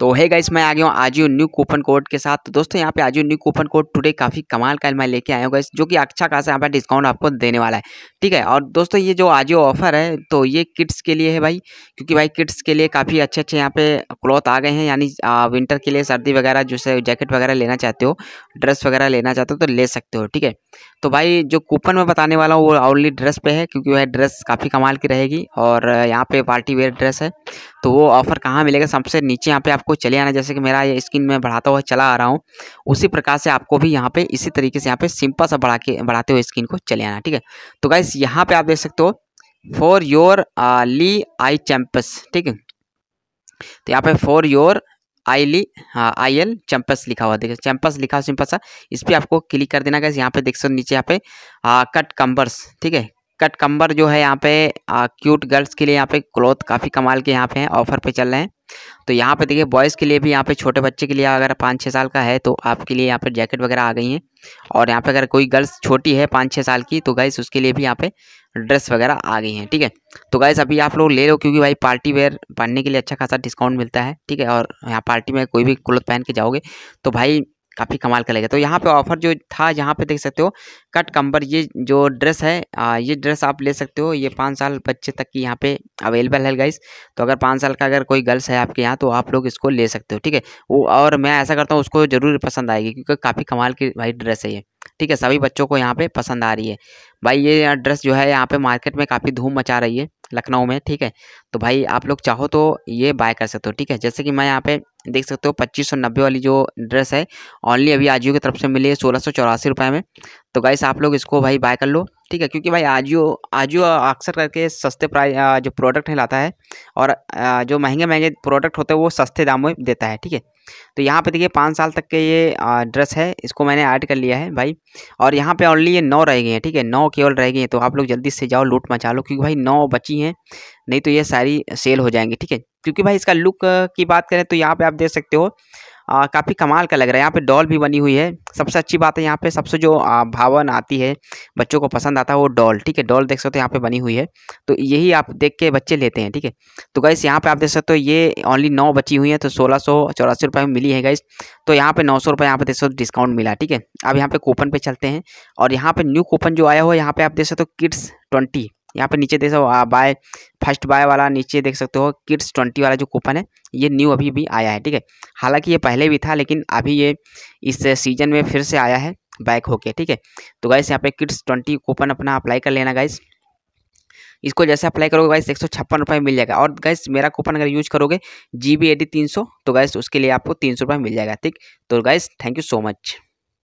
तो है गाइस मैं आ गया हूँ आजियो न्यू कूपन कोड के साथ तो दोस्तों यहाँ पे Ajio new coupon code today काफ़ी कमाल का मैं लेके आया हूँ इस जो कि अच्छा खासा यहाँ पर डिस्काउंट आपको देने वाला है ठीक है और दोस्तों ये जो आजियो ऑफर है तो ये किड्स के लिए है भाई क्योंकि भाई किड्स के लिए काफ़ी अच्छे अच्छे यहाँ पे क्लॉथ आ गए हैं यानी विंटर के लिए सर्दी वगैरह जो जैकेट वगैरह लेना चाहते हो ड्रेस वगैरह लेना चाहते हो तो ले सकते हो ठीक है तो भाई जो कूपन में बताने वाला हूँ वो ओनली ड्रेस पे है क्योंकि वह ड्रेस काफ़ी कमाल की रहेगी और यहाँ पे पार्टी वेयर ड्रेस है तो वो ऑफ़र कहाँ मिलेगा सबसे नीचे यहाँ पे आपको चले आना जैसे कि मेरा ये स्क्रीन में बढ़ाता हुआ चला आ रहा हूँ उसी प्रकार से आपको भी यहाँ पे इसी तरीके से यहाँ पे सिंपल सा बढ़ा के बढ़ाते हुए स्क्रीन को चले आना ठीक है तो गाइस यहाँ पे आप देख सकते हो फॉर योर ली आई चैम्पस ठीक है तो यहाँ पे फॉर योर आई ली आई एल चैम्पस लिखा हुआ देखिए चैम्पस लिखा हुआ सिंपल सा इस पर आपको क्लिक कर देना गाइस यहाँ पे देख सकते हो नीचे यहाँ पे कट uh, कम्बर्स ठीक है कट कम्बर जो है यहाँ पे आ, क्यूट गर्ल्स के लिए यहाँ पे क्लोथ काफ़ी कमाल के यहाँ पे हैं ऑफर पे चल रहे हैं तो यहाँ पे देखिए बॉयज़ के लिए भी यहाँ पे छोटे बच्चे के लिए अगर पाँच छः साल का है तो आपके लिए यहाँ पे जैकेट वगैरह आ गई हैं और यहाँ पे अगर कोई गर्ल्स छोटी है पाँच छः साल की तो गाइस उसके लिए भी यहाँ पे ड्रेस वगैरह आ गई हैं ठीक है तो गाइस अभी आप लोग ले लो क्योंकि भाई पार्टी वेयर पहनने के लिए अच्छा खासा डिस्काउंट मिलता है ठीक है और यहाँ पार्टी में कोई भी क्लोथ पहन के जाओगे तो भाई काफ़ी कमाल का लगेगा तो यहाँ पे ऑफर जो था यहाँ पे देख सकते हो कट कम्बर ये जो ड्रेस है आ, ये ड्रेस आप ले सकते हो ये पाँच साल बच्चे तक की यहाँ पे अवेलेबल है गाइस तो अगर पाँच साल का अगर कोई गर्ल्स है आपके यहाँ तो आप लोग इसको ले सकते हो ठीक है वो और मैं ऐसा करता हूँ उसको ज़रूर पसंद आएगी क्योंकि काफ़ी कमाल की भाई ड्रेस है ये ठीक है सभी बच्चों को यहाँ पर पसंद आ रही है भाई ये ड्रेस जो है यहाँ पर मार्केट में काफ़ी धूम मचा रही है लखनऊ में ठीक है तो भाई आप लोग चाहो तो ये बाय कर सकते हो ठीक है जैसे कि मैं यहाँ पे देख सकते हो पच्चीस सौ नब्बे वाली जो ड्रेस है ऑनली अभी आजियो की तरफ से मिली है सोलह सौ चौरासी रुपये में तो गाइस आप लोग इसको भाई बाय कर लो ठीक है क्योंकि भाई आजियो आजियो अक्सर करके सस्ते प्राइस जो प्रोडक्ट है लाता है और जो महंगे महंगे प्रोडक्ट होते हैं वो सस्ते दाम में देता है ठीक है तो यहाँ पे देखिए पाँच साल तक के ये ड्रेस है इसको मैंने ऐड कर लिया है भाई और यहाँ पे ओनली ये नौ रह गए हैं ठीक है नौ केवल रह गए हैं तो आप लोग जल्दी से जाओ लूट मचा लो क्योंकि भाई नौ बची हैं नहीं तो ये सारी सेल हो जाएंगी ठीक है क्योंकि भाई इसका लुक की बात करें तो यहाँ पर आप देख सकते हो काफ़ी कमाल का लग रहा है यहाँ पे डॉल भी बनी हुई है सबसे अच्छी बात है यहाँ पे सबसे जो भावन आती है बच्चों को पसंद आता है वो डॉल ठीक है डॉल देख सकते हो यहाँ पे बनी हुई है तो यही आप देख के बच्चे लेते हैं ठीक है तो गाइस यहाँ पे आप देख सकते हो ये ओनली नौ बची हुई है तो सोलह सौ चौरासी रुपये में मिली है गाइस तो यहाँ पर नौ सौ रुपये यहाँ पे देख सकते हो डिस्काउंट मिला ठीक है अब यहाँ पर कूपन पर चलते हैं और यहाँ पर न्यू कूपन जो आया हो यहाँ पर आप देख सकते हो किड्स ट्वेंटी यहाँ पर नीचे देख सकते हो बाय फर्स्ट बाय वाला नीचे देख सकते हो किड्स ट्वेंटी वाला जो कूपन है ये न्यू अभी भी आया है ठीक है हालांकि ये पहले भी था लेकिन अभी ये इस सीजन में फिर से आया है बैक होके ठीक है तो गाइस यहाँ पे किड्स ट्वेंटी कूपन अपना अप्लाई कर लेना गाइस इसको जैसे अप्लाई करोगे गाइस एक सौ छप्पन रुपये मिल जाएगा और गैस मेरा कूपन अगर यूज करोगे जी बी तीन सौ तो गाइस उसके लिए आपको तीन सौ रुपये मिल जाएगा ठीक तो guys thank you so much